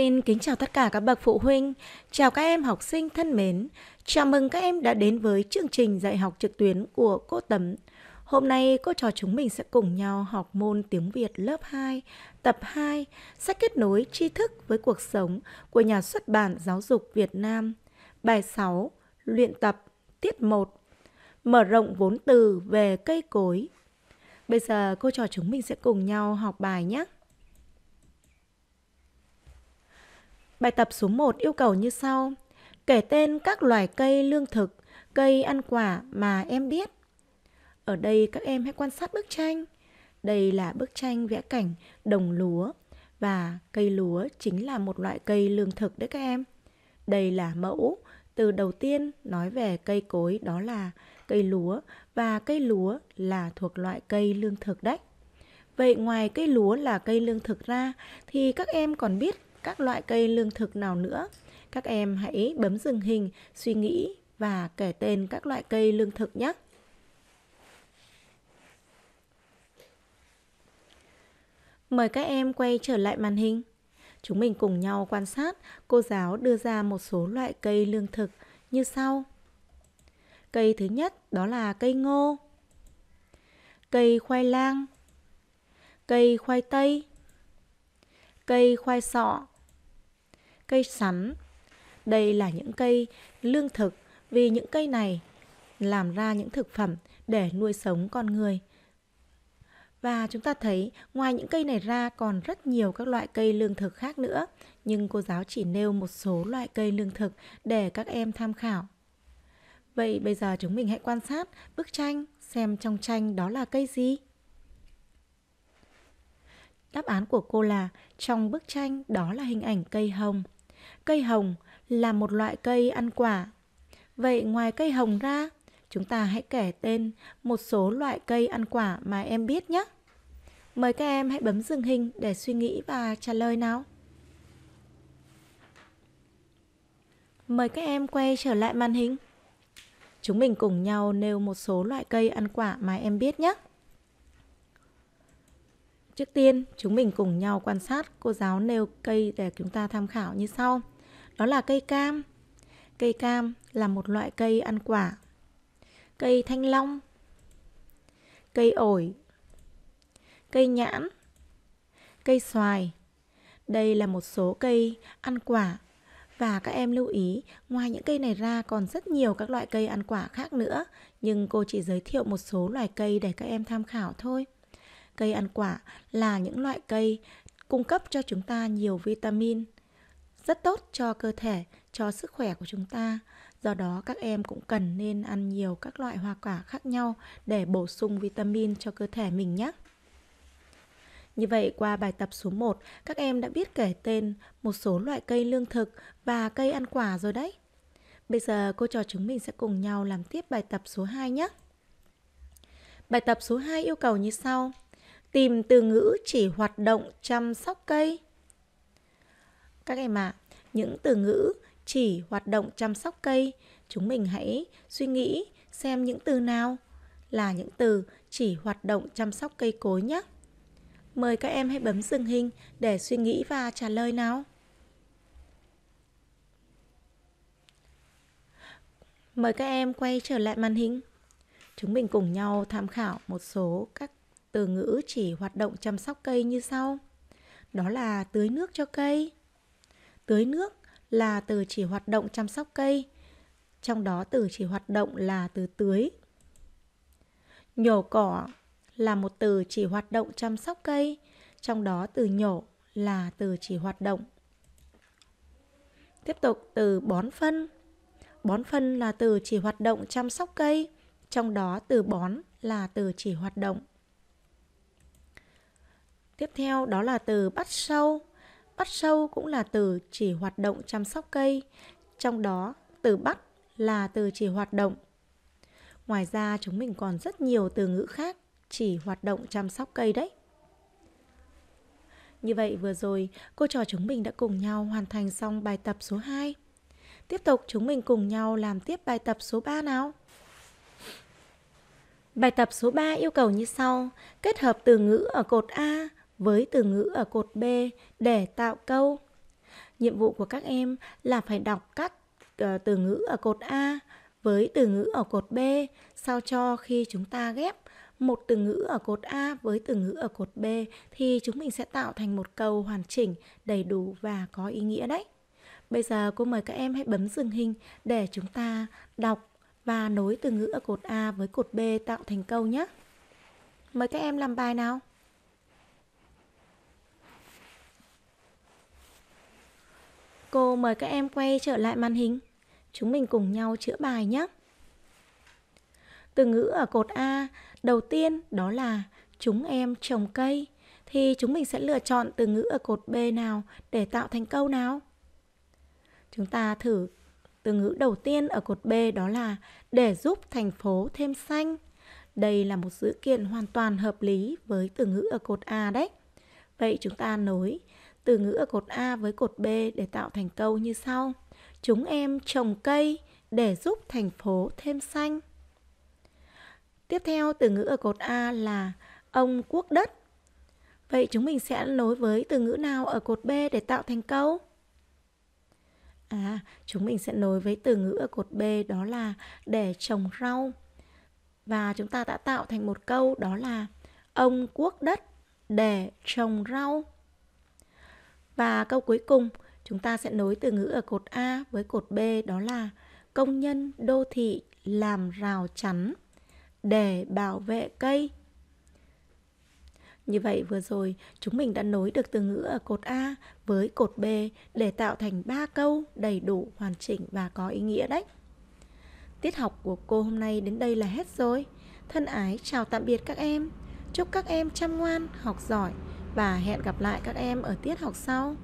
Xin kính chào tất cả các bậc phụ huynh, chào các em học sinh thân mến. Chào mừng các em đã đến với chương trình dạy học trực tuyến của cô Tấm. Hôm nay cô trò chúng mình sẽ cùng nhau học môn tiếng Việt lớp 2, tập 2, sách kết nối tri thức với cuộc sống của nhà xuất bản Giáo dục Việt Nam. Bài 6, luyện tập, tiết 1, mở rộng vốn từ về cây cối. Bây giờ cô trò chúng mình sẽ cùng nhau học bài nhé. Bài tập số 1 yêu cầu như sau. Kể tên các loài cây lương thực, cây ăn quả mà em biết. Ở đây các em hãy quan sát bức tranh. Đây là bức tranh vẽ cảnh đồng lúa và cây lúa chính là một loại cây lương thực đấy các em. Đây là mẫu từ đầu tiên nói về cây cối đó là cây lúa và cây lúa là thuộc loại cây lương thực đấy. Vậy ngoài cây lúa là cây lương thực ra thì các em còn biết các loại cây lương thực nào nữa. Các em hãy bấm dừng hình, suy nghĩ và kể tên các loại cây lương thực nhé. Mời các em quay trở lại màn hình. Chúng mình cùng nhau quan sát cô giáo đưa ra một số loại cây lương thực như sau. Cây thứ nhất đó là cây ngô, cây khoai lang, cây khoai tây, cây khoai sọ, cây sắn. Đây là những cây lương thực vì những cây này làm ra những thực phẩm để nuôi sống con người. Và chúng ta thấy ngoài những cây này ra còn rất nhiều các loại cây lương thực khác nữa, nhưng cô giáo chỉ nêu một số loại cây lương thực để các em tham khảo. Vậy bây giờ chúng mình hãy quan sát bức tranh xem trong tranh đó là cây gì. Đáp án của cô là trong bức tranh đó là hình ảnh cây hồng. Cây hồng là một loại cây ăn quả. Vậy ngoài cây hồng ra, chúng ta hãy kể tên một số loại cây ăn quả mà em biết nhé. Mời các em hãy bấm dừng hình để suy nghĩ và trả lời nào. Mời các em quay trở lại màn hình. Chúng mình cùng nhau nêu một số loại cây ăn quả mà em biết nhé. Trước tiên, chúng mình cùng nhau quan sát cô giáo nêu cây để chúng ta tham khảo như sau. Đó là cây cam. Cây cam là một loại cây ăn quả. Cây thanh long. Cây ổi. Cây nhãn. Cây xoài. Đây là một số cây ăn quả và các em lưu ý, ngoài những cây này ra còn rất nhiều các loại cây ăn quả khác nữa, nhưng cô chỉ giới thiệu một số loài cây để các em tham khảo thôi cây ăn quả là những loại cây cung cấp cho chúng ta nhiều vitamin rất tốt cho cơ thể, cho sức khỏe của chúng ta. Do đó các em cũng cần nên ăn nhiều các loại hoa quả khác nhau để bổ sung vitamin cho cơ thể mình nhé. Như vậy qua bài tập số 1, các em đã biết kể tên một số loại cây lương thực và cây ăn quả rồi đấy. Bây giờ cô trò chúng mình sẽ cùng nhau làm tiếp bài tập số 2 nhé. Bài tập số 2 yêu cầu như sau tìm từ ngữ chỉ hoạt động chăm sóc cây. Các em ạ, à, những từ ngữ chỉ hoạt động chăm sóc cây, chúng mình hãy suy nghĩ xem những từ nào là những từ chỉ hoạt động chăm sóc cây cối nhé. Mời các em hãy bấm dừng hình để suy nghĩ và trả lời nào. Mời các em quay trở lại màn hình. Chúng mình cùng nhau tham khảo một số các từ ngữ chỉ hoạt động chăm sóc cây như sau. Đó là tưới nước cho cây. Tưới nước là từ chỉ hoạt động chăm sóc cây. Trong đó từ chỉ hoạt động là từ tưới. Nhổ cỏ là một từ chỉ hoạt động chăm sóc cây, trong đó từ nhổ là từ chỉ hoạt động. Tiếp tục từ bón phân. Bón phân là từ chỉ hoạt động chăm sóc cây, trong đó từ bón là từ chỉ hoạt động. Tiếp theo đó là từ bắt sâu. Bắt sâu cũng là từ chỉ hoạt động chăm sóc cây, trong đó từ bắt là từ chỉ hoạt động. Ngoài ra chúng mình còn rất nhiều từ ngữ khác chỉ hoạt động chăm sóc cây đấy. Như vậy vừa rồi, cô trò chúng mình đã cùng nhau hoàn thành xong bài tập số 2. Tiếp tục chúng mình cùng nhau làm tiếp bài tập số 3 nào. Bài tập số 3 yêu cầu như sau, kết hợp từ ngữ ở cột A với từ ngữ ở cột B để tạo câu. Nhiệm vụ của các em là phải đọc các ờ, từ ngữ ở cột A với từ ngữ ở cột B sao cho khi chúng ta ghép một từ ngữ ở cột A với từ ngữ ở cột B thì chúng mình sẽ tạo thành một câu hoàn chỉnh, đầy đủ và có ý nghĩa đấy. Bây giờ cô mời các em hãy bấm dừng hình để chúng ta đọc và nối từ ngữ ở cột A với cột B tạo thành câu nhé. Mời các em làm bài nào. Cô mời các em quay trở lại màn hình. Chúng mình cùng nhau chữa bài nhé. Từ ngữ ở cột A đầu tiên đó là chúng em trồng cây thì chúng mình sẽ lựa chọn từ ngữ ở cột B nào để tạo thành câu nào? Chúng ta thử từ ngữ đầu tiên ở cột B đó là để giúp thành phố thêm xanh. Đây là một dữ kiện hoàn toàn hợp lý với từ ngữ ở cột A đấy. Vậy chúng ta nối từ ngữ ở cột A với cột B để tạo thành câu như sau. Chúng em trồng cây để giúp thành phố thêm xanh. Tiếp theo từ ngữ ở cột A là ông quốc đất. Vậy chúng mình sẽ nối với từ ngữ nào ở cột B để tạo thành câu? À, chúng mình sẽ nối với từ ngữ ở cột B đó là để trồng rau. Và chúng ta đã tạo thành một câu đó là ông quốc đất để trồng rau. Và câu cuối cùng, chúng ta sẽ nối từ ngữ ở cột A với cột B đó là công nhân đô thị làm rào chắn để bảo vệ cây. Như vậy vừa rồi chúng mình đã nối được từ ngữ ở cột A với cột B để tạo thành ba câu đầy đủ, hoàn chỉnh và có ý nghĩa đấy. Tiết học của cô hôm nay đến đây là hết rồi. Thân ái chào tạm biệt các em. Chúc các em chăm ngoan, học giỏi và hẹn gặp lại các em ở tiết học sau